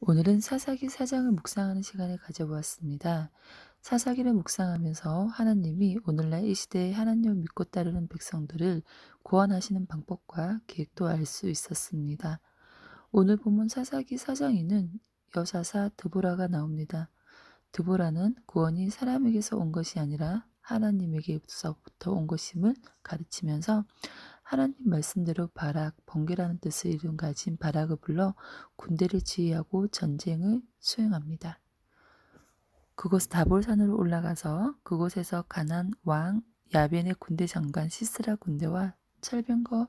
오늘은 사사기 사장을 묵상하는 시간을 가져보았습니다. 사사기를 묵상하면서 하나님이 오늘날 이 시대에 하나님을 믿고 따르는 백성들을 구원하시는 방법과 계획도 알 수 있었습니다. 오늘 본문 사사기 사장에는 여사사 드보라가 나옵니다. 드보라는 구원이 사람에게서 온 것이 아니라 하나님에게서부터 온 것임을 가르치면서 하나님 말씀대로 바락, 번개라는 뜻을 이룬 가진 바락을 불러 군대를 지휘하고 전쟁을 수행합니다. 그곳 다볼산으로 올라가서 그곳에서 가난 왕 야벤의 군대 장관 시스라 군대와 철병거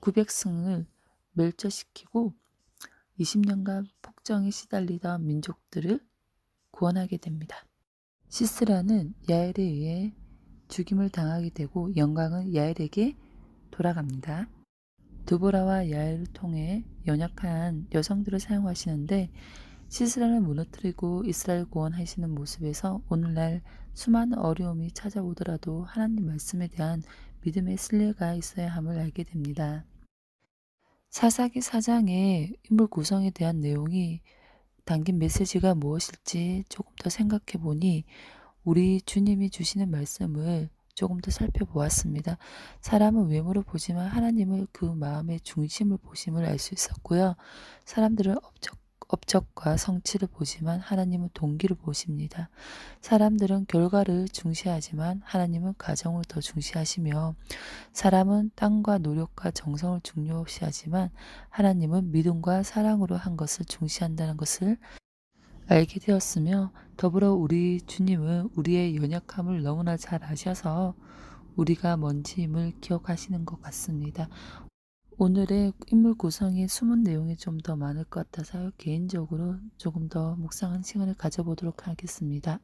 900승을 멸절시키고 20년간 폭정에 시달리던 민족들을 구원하게 됩니다. 시스라는 야엘에 의해 죽임을 당하게 되고 영광은 야엘에게 돌아갑니다. 두보라와 야외를 통해 연약한 여성들을 사용하시는데 시스라를 무너뜨리고 이스라엘 구원하시는 모습에서 오늘날 수많은 어려움이 찾아오더라도 하나님 말씀에 대한 믿음의 신뢰가 있어야 함을 알게 됩니다. 사사기 사장의 인물 구성에 대한 내용이 담긴 메시지가 무엇일지 조금 더 생각해 보니 우리 주님이 주시는 말씀을 조금 더 살펴보았습니다. 사람은 외모를 보지만 하나님은그 마음의 중심을 보심을 알 수 있었고요. 사람들은 업적 업적과 성취를 보지만 하나님은 동기를 보십니다. 사람들은 결과를 중시하지만 하나님은 가정을 더 중시하시며 사람은 땅과 노력과 정성을 중요시하지만 하나님은 믿음과 사랑으로 한 것을 중시한다는 것을 알게 되었으며 더불어 우리 주님은 우리의 연약함을 너무나 잘 아셔서 우리가 뭔지임을 기억하시는 것 같습니다. 오늘의 인물 구성의 숨은 내용이 좀 더 많을 것같아서 개인적으로 조금 더 묵상한 시간을 가져보도록 하겠습니다.